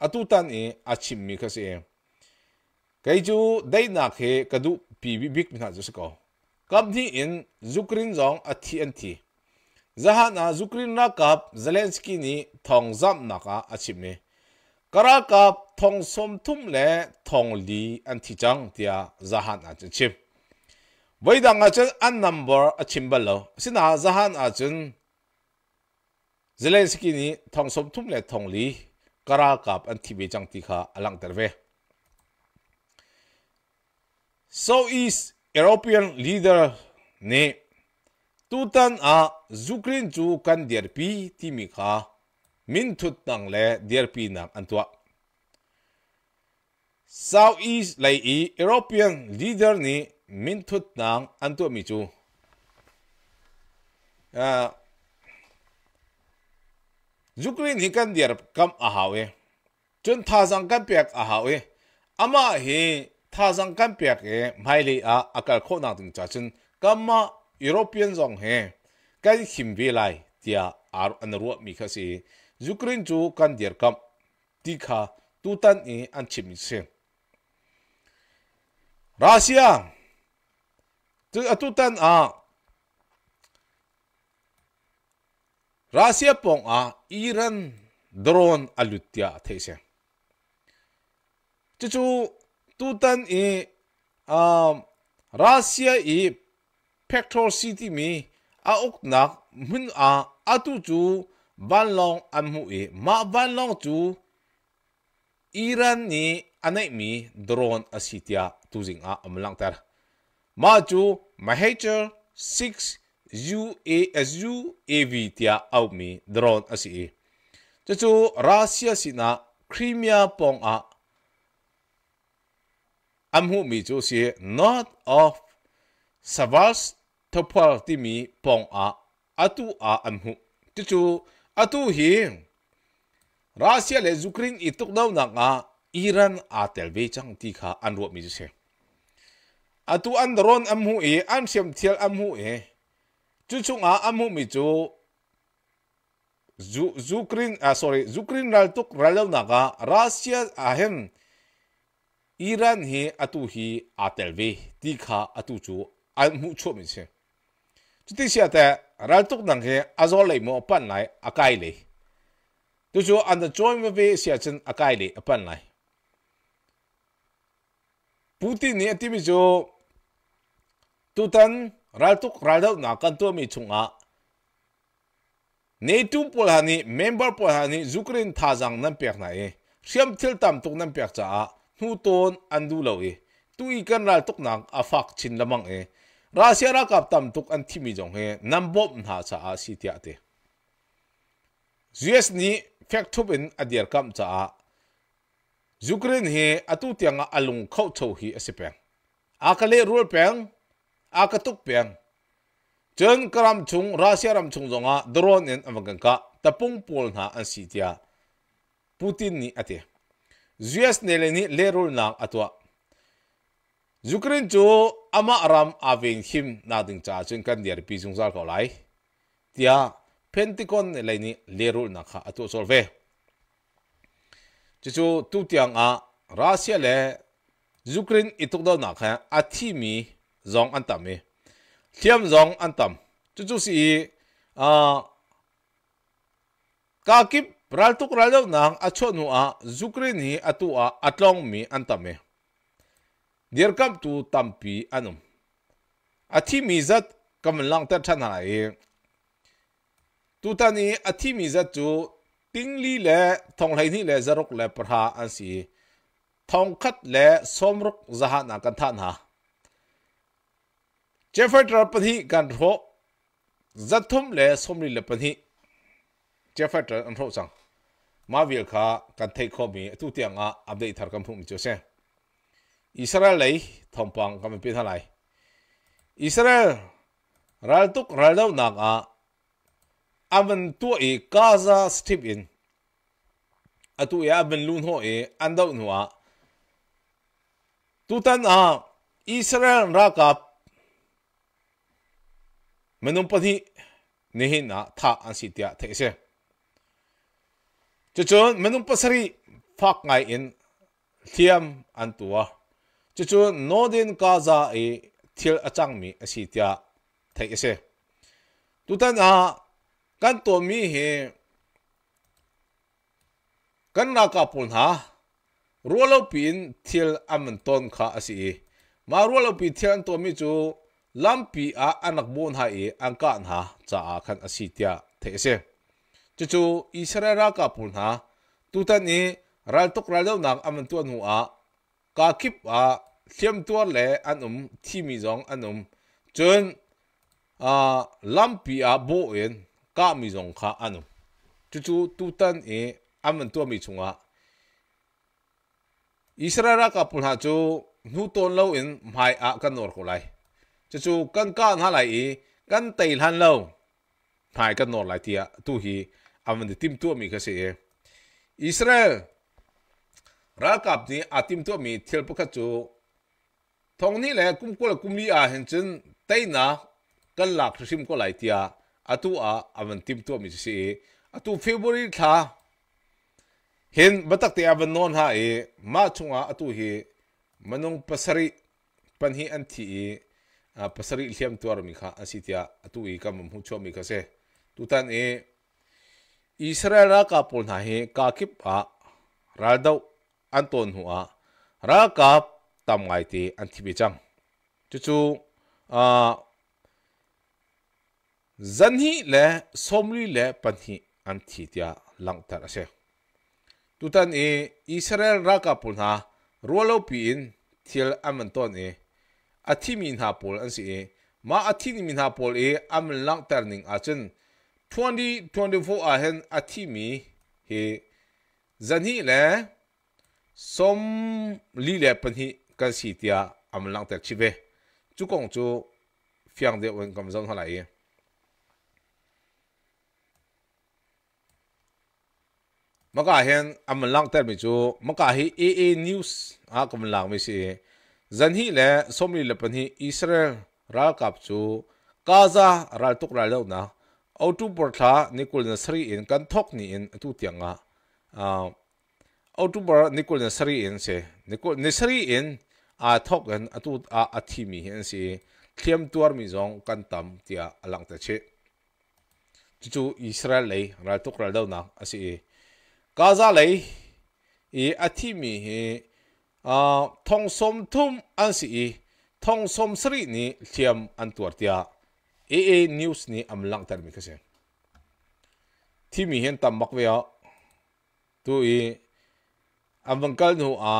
Speaker 1: atutan i achim mi kasi e. k a i ju day na ke h kadu pibibik mina ju ko. Kabni in Zukrin zong at TNT. Zahana Zukrin na kap z e l e n s k i ni thong zam na ka achim mi. Kara kap thong som tum le thong li an ti chang tia zahan a c h e chip. Vaidang a chen an number achim balo. Sina zahan a c h e เซเลนสกินีทองสมทุ่มและทองลีกรากับอันทีเบจังติคาอลังเตอร์เว so is European leader นี่ตูตันอาจูกรินจูกันเดียร์ปีที่มีค่ามินทุตตังเล่เดียร์ปีนังอันตัว South East เลยอี European leader นี่มินทุตตังอันตัวมีจูอ่า Ukraine hi kan diar kam a hawe chun tha jang kan piak a ama hi tha jang kan piak e maili a akal kho na tung cha chun kama european jong he kan him vi lai tia ar anru mi kha si Ukraine chu kan diar kam ti kha tu tan e an chim se Russia tu atutan a Russia pong a Iran drone alutya thaisa. Chu tutan e um Russia e Petro City mi a oknak mun a atu chu banlong amu e ma banlong chu Iran ni anai mi drone asitia tuzing a amlang tar ma chu major 6 UAS UAV tia aumi drone asi chu chu Russia sina Crimea pong a amhu mi chu si north of Sevastopol ti mi pong a atu a amhu chu chu atu hi Russia le Ukraine ituk nau na nga Iran a telve chang ti kha anro mi chu se atu an drone amhu e an siam thial amhu e chú chung âm hộ mi chú Ukraine à ah, sorry Ukraine ral tuk ralau naga Russia ahem Iran hi atu hi atelve tikha atu chu amu chu mi che chú tí xia ta ral tuk nang he azol lei mo pan lai akai lei tu chu an the join with ve xia chen akai lei apan lai Putin ni atimi chu tutan raltuk raldo na kan tu mi chunga netum pol hani member pol hani zukrin thajang nam pek na e siam thil tam tuk nam pek cha a nu ton andu lo e tu i kan ral tuk nak afak chin lamang e rasia ra kap tam tuk an thimi jong he nam bob na cha a si tia te us ni fact thubin adier kam cha a zukrin he atu tianga alung khau chho hi asipeng akale rul peng akatuk piang chen karam chung russia ram chung zonga drone en avangka tapung pol na an sitia putin ni ate us nele ni lerul na atwa ukraine chu ama ram avin him na ding cha chen kan dir pi chung sal ko lai tia pentagon ne lai ni lerul na kha atu solve chu chu tu tiang a russia le ukraine ituk do na kha athimi จองอันต่ำมีเทียมจองอันต่ำจุจุสีอ่ากาคิบรัลตุกรัลเดนางอัชนัวจุกรินีอัตัวอัตลองมีอันต่ำมีเดี๋ยวกับตัวตั้มปีอันนุ่มอธิมิจัดกำลังเตะชันะเไรตัวตานี้อธิมิจัดจูติงลีเล่ทองไหลนี่เล่จรุกเล่ประหาอันสีทองคัดเล่สมรุกจะหานักกันท่านฮะ Jeffrey Trapani gan ro zathum le somri le pani Jeffrey Trapani ro sang ma vil kha kan thei kho mi tu ti anga update thar kam phung mi chose Israel lei thompang kam pi thalai Israel ral tuk ral dau nak a avan tu e Gaza strip in atu ya avan lun ho e andau nuwa tutan a Israel ra kap มนุปนีนี่นะท่าอันสิทธิ์เทเสจุดจนมนุปสรีฟักไงอินเทียมอันตัวจุจนโนดินกาซาเอทิลอาจังมีสิทธิ์เทเสตุตันอากันตัวมีเหกันนักปุ่นฮะรัวลราปีนทิลอันมันต้นขาสิมารัวลราปีนทิลอัตัวมีจู lampi a anak bon ha e angkan ha cha a khan asitia the se chu chu israela ka pun ha tutan e ral tok ral lo nak aman tu nu a ka kip a thiam tuar le an um thi mi jong an um chun a lampi a bo en ka mi jong kha an um chu chu tutan e aman tu mi chunga israela ka pun ha chu nu ton lo in mai a kan nor ko lai จะจูกันก้อนฮะไรอีกันเตยหันเลาพายกันนอนไหลเตียตู้ฮีอามันติมตัวมีกษตรอิสราเอลรักกับนี้อาทิมตัวมีเทียบปกจูทองนี้แหละกุมกุลกุมลีอาเห็นจนเตยนะกันหลักชิมก็ไหลเตียอาตูอ่ะอามันทิมตัวมีกษตรอาตูเฟบรีท่าเห็นบัตรเตียบันนอนหาเอมาชงอาตูฮีมันงปัสริปัญหีอันที pasari ilhiam tuar mi kha asitia atu i kam mu cho mi kha tutan e israel ra ka pol na he ka kip a raldaw anton hu a ra ka tam ngai te an thi bi chang chu chu a zan hi le somri le pan hi an thi tia lang tar ase tutan e israel ra ka pol na rualo pi in thil amanton e a thi min ha pol an si e ma a thi min ha pol e am lang tar ning a chen 2024 a hen a thi mi he zan hi le som li le pan hi kan si tia am lang tar chi ve chu kong chu fiang de wen kam zong ha lai e maka hen am lang tar mi chu maka hi aa news a kam lang mi si e dân hi le som li le pan hi israel ra kap chu gaza ra tuk ra lo na au tu por tha nikul na sri in kan thok ni in tu tianga a au tu por nikul na sri in se nikul ni sri in a thok an atu a athi mi hen si thiam tuar mi zong kan tam tia alang ta che chu chu israel lei ra tuk ra lo na asi gaza lei e athi mi he Ờ, thong som thum an si i thong som sri ni thiam an tuar tia aa news ni am lang tar mi ka se thi mi hen tam mak ve a tu i am vang kal nu a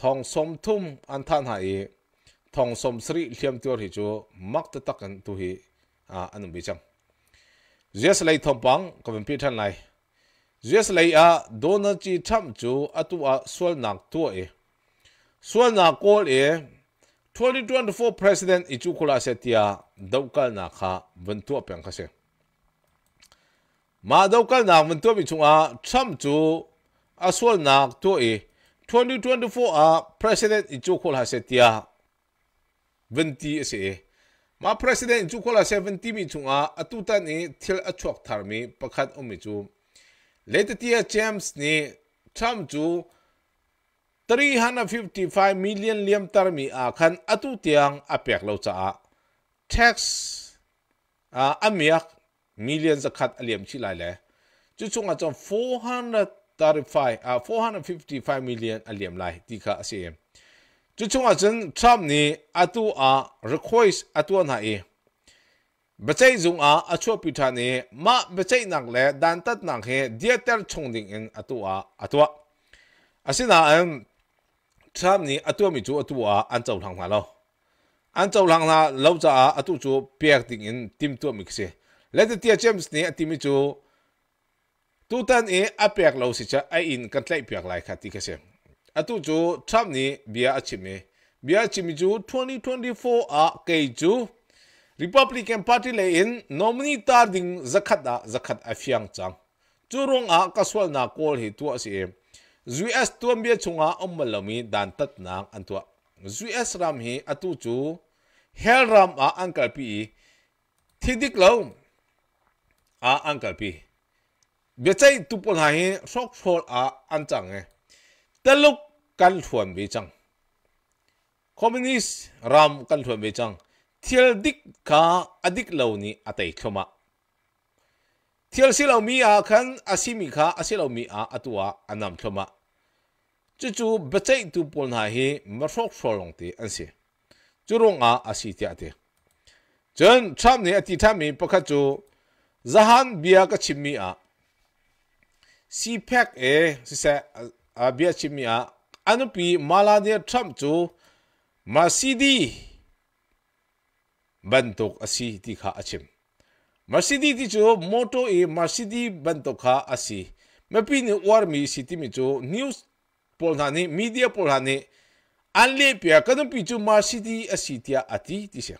Speaker 1: thong som thum an than ha i thong som sri thiam tuar hi chu mak ta tak an tu hi a anu um bi chang jes lai thom pang ko pen pi than lai z e s l a i a dona chi tham chu atua swal nak tu a e swal na kol k e 2024 president ichu k u l a setia daukal na k a ventu a peng k a se ma daukal na ventu a bi c h u n a tham chu aswal nak tu a e 2024 a president ichu k u l a setia venti se e ma president ichu k u l a 70 mi chunga atutan e t i l a c h u a k t a r m i p a k a t u m i chu l e t t i e r James นี่ทำจู355 million เลี้ยมตรมีอาคันอตุเตียงอเปียกเราจะอาทก a ์อาเมียก m ล l l i o n จะขัดเลี้ยมชิลไลเลยจุดชงอาจจะ435อา455 million เลี้ยมไลที่ค่ะเสียงจุดชงอาจจะทำนี่อตุอา request อตุอันไหน bachay zung a achua pitha ne ma bachay nak le dan tat nak he dieter chong ding eng atua atua asina em tham ni atua mi chu atua an chau thang ma lo an chau lang na lo cha a atu chu piak ding in tim tu mi kse le the tia james ni atimi chu tu tan e a piak lo si cha ai in kan tlai piak lai kha ti kse atu chu tham ni bia achimi bia achimi chu 2024 a ke chu Republican Party le in nominee tar ding zakhat a ah, zakhat a fiang chang churong a ah, kaswal na kol hi tu si US tuam bia chunga ommalami dan tat nang antua US ram he atu chu hel ram a ah, uncle pi thidik lo a uncle pi bechai tupol ha hi sok sol a anchang e taluk kan thuan bi chang communist ram kan thuan bi chang thiel dik ka adik lo ni atei khoma thiel si lo mi a khan asimi kha asi lo mi a atua anam khoma chu chu bachai tu pol na hi marok sholong te ansi chu rong a asi ti ate jen cham ni ati thami pakha chu zahan bia ka chimmi a cpac e si sa a bia chimmi a anupi malade trump chu masidi bantok asi ti kha achim marsidi ti cho moto e marsidi bantok kha asi mepi ni war mi city mi cho news pol na ni media pol na ni anle pya kadam pi cho marsidi asi ti ati ti se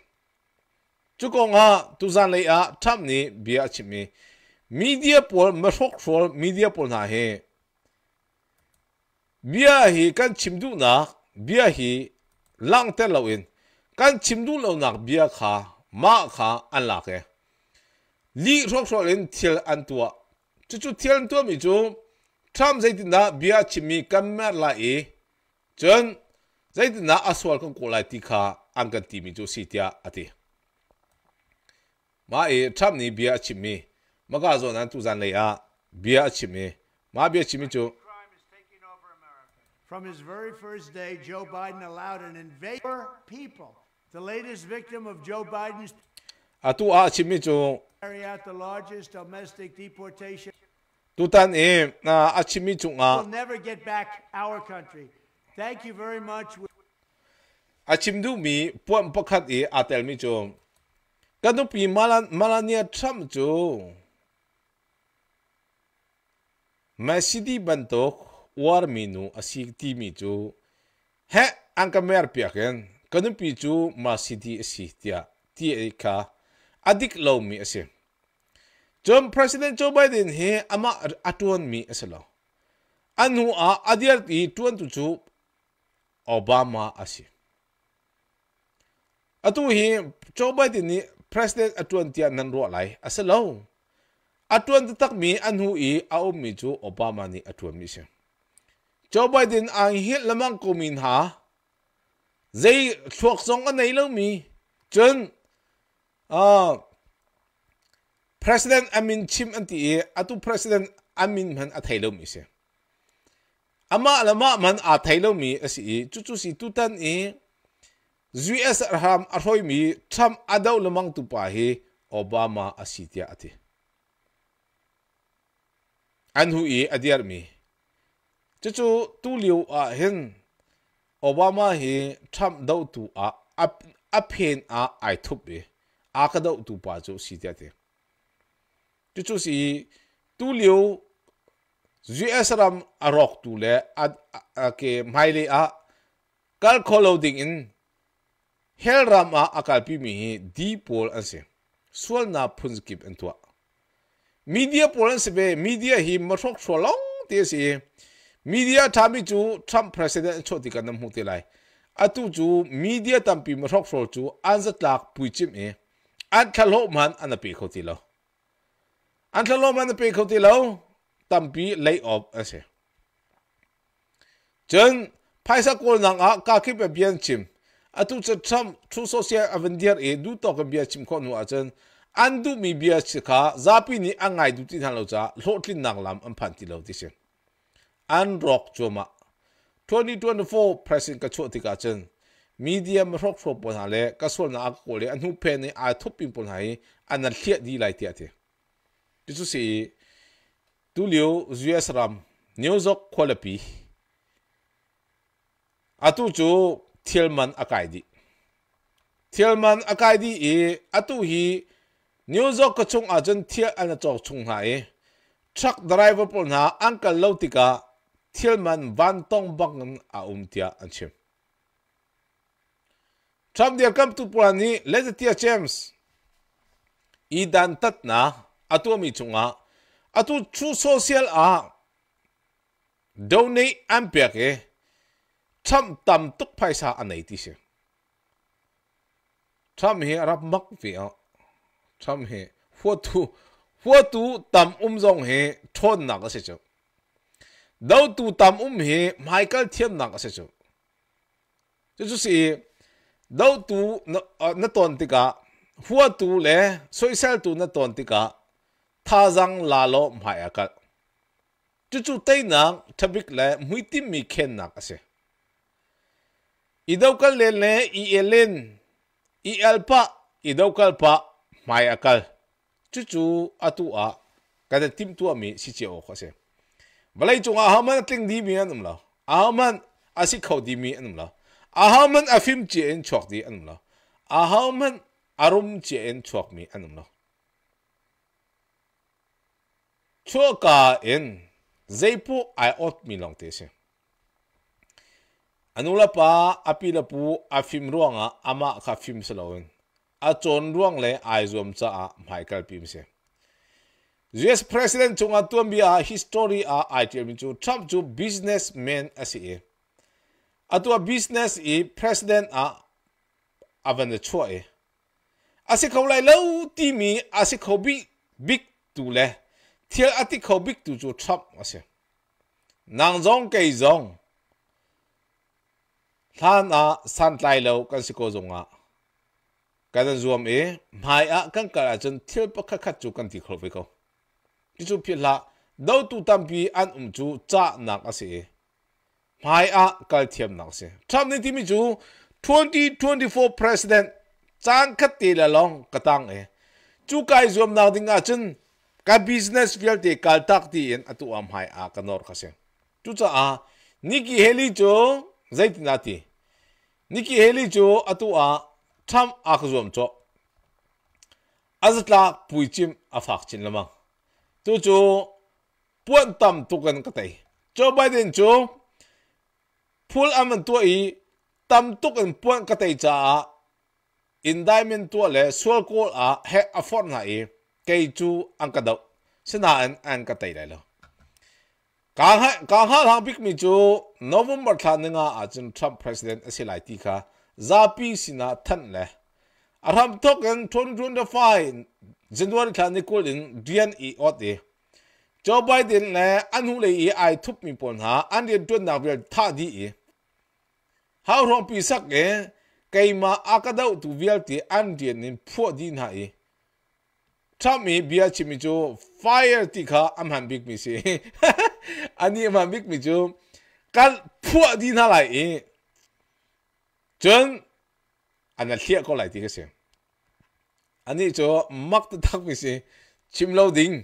Speaker 1: chu ko nga tu zan le a tham ni bi achim mi media pol ma sok for media pol na he bia hi kan chimdu na bia hi lang te lawin kan chimdu lo nak bia kha ma kha an la ke li rok rok len thil an tua chu chu thil an tua mi chu tham zaitin na bia chimi kamer la e chen zaitin na aswal kan ko lai ti kha an kan ti mi chu si tia ati ma e tham ni bia chimi ma ga zo nan tu zan le ya bia chimi ma bia chimi chu From his very first day, Joe Biden allowed an invader people The latest victim of Joe Biden's Atu a chimi chu carry out the largest domestic deportation tan e na a chimi chu nga We'll never get back our country. Thank you very much. A chim du mi puan pakhat e tel mi chu kadu pi malan malania tram chu masidi bantok warminu asik timi chu he angka mer piaken kanupi chu masidi asi tia ti ka adik lo mi ase chom president joe biden he ama atuan mi asalo anu a adiar ti tuan tu chu obama ase atu hi joe biden ni president atuan tia nan ro lai asalo atuan tak mi anhu i aum mi chu obama ni atuan mi se joe biden ang hi lamang kumin ha zai chuộc song cái này lâu mi chân à president amin chim anh ti atu president amin man a thay lâu mi se ama alama man a thay lâu mi asi chu chu si tu tan e us arham arhoi mi trump adaw lamang tu pa hi obama asitia ati anhu e adiar mi chu chu tu liu a hen Obama hi Trump do tu a ap aphen a ai thup e a ka do tu pa chu si tia te chu chu si tu liu US ram a rok tu le a ke mai le a kal kholo ding in hel ram a akal pi mi hi di pol an se sual na phun skip an tua media pol an se be media hi ma thok throlong te si media thami chu trump president cho choti kanam huti lai atu chu media tampi ma thok flor chu anzat lak puichim e an thalo man an api khoti lo an thalo man api khoti lo tampi lay off ase chen paisa kol nang a ka ki pe bian chim atu chu trump thu social avenger e du to ka bia chim khon wa chen an du mi bia chika zapi ni angai du ti than lo cha lo tlin nang lam an phan ti lo ti se anrok choma 2024 president ka chu tika chen medium rok thro pon ha le ka sol na ko le anhu pe ne a thop pin pon hai an al thia di lai ti ate ti chu si tu liu us ram new York quality atu chu thielman akai di thielman akai di e atu hi new zok ka chung a chen thia an chok chung hai truck driver pon ha uncle lotika thiel man van tong bang an a um tia an chim tram dia kam tu purani lấy the tia james i dan tat na atu mi chunga tu chu social à, donate ampia tâm tham phải tuk paisa anai ti se tham he rap mắc việc, vi a tham tu, huatu tu tâm um jong he thon na cái gì chứ? đâu tu tam um hi Michael thiam nang ase chu chu chu si đâu tu na ton tika hua tu le soisel tu na ton tika tha zang la lo mai akal chu chu tei nang thabik le muiti mi khen nang ase idau kal le le i elen i alpa idau kal pa mai akal chu chu atu a kada tim tu mi si che o khase มาลยจงอาหามันติ้งดีมีอันนั้มละอาหามันอาศิเขาดีมีอันนั้มละอาหามันอาฟิมเจนชอกดีอันนั้มละอาหามันอารมณ์เจนชอกมีอันนั้มละชัวกาเอ็นเจปูไอออดมีลองเตเชอันนุละป้าอภิลปูอาฟิมร่วงอ่ะอามาคาฟิมสลาวินอาจนร่วงเลยไอรอมจะอาไมเคิลพิมเช US President chung atuam bia history a ITM chu Trump chu businessman asi e. Atua business i president a avan chua e. Asi khau lai lo ti mi asi khau bi big tu le. Thiel ati khau big tu chu Trump asi. Nang zong kei zong. Than a san lai lo kan si ko zong a. Kadan zuam e mai a kan kara chen thiel pa kha kha chu kan ti khau ve ko ki chu phi đâu do tu tam pi an chú um chu cha nak ase mai a kal thiam nak se tham ni ti mi chu 2024 president chang khat te la long tăng e Chú kai zum na ding a chen ka business field fiel te kal tak ti en atu am hai a kanor khase chu cha a niki heli cho zait na ti niki heli cho atu a tham a khzum cho azatla puichim afak chin lamang tu chu puan tam tu kan ka tai Joe Biden chu phul aman tu i tam tu kan puan ka tai cha indictment tu le sual kol a he a for na i ke chu ang ka do sina an an ka tai lo ka ha ka ha ha bik mi chu november than nga a chun trump president asilai ti kha zapi sina than le ram tok an thon run da fine jinwan khan ni kul in dian i ot e joe biden le anu le e i ai thup mi pon ha an de tun na vel tha di e how rom pi sak e keima akadau tu vel ti an dian in pho din ha e trump mi bia chi mi chu fire ti kha am han big mi se ani am han big mi chu kan pho din ha lai e chen ana lia ko lai ti kasi ani cho mak ta tak mi si chim lo ding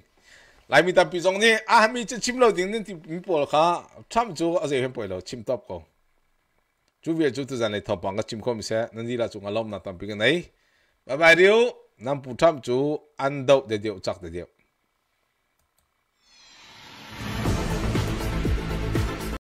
Speaker 1: lai mi ta pi zong ni a mi che chim lo ding ni ti mi po kha cham chu a ze hem po lo chim top ko chu vi chu tu zan le thop ang chim ko mi se nan di la chu nga lom na tam pi ka nei bye bye riu nam pu tham chu an dau de deu chak de deu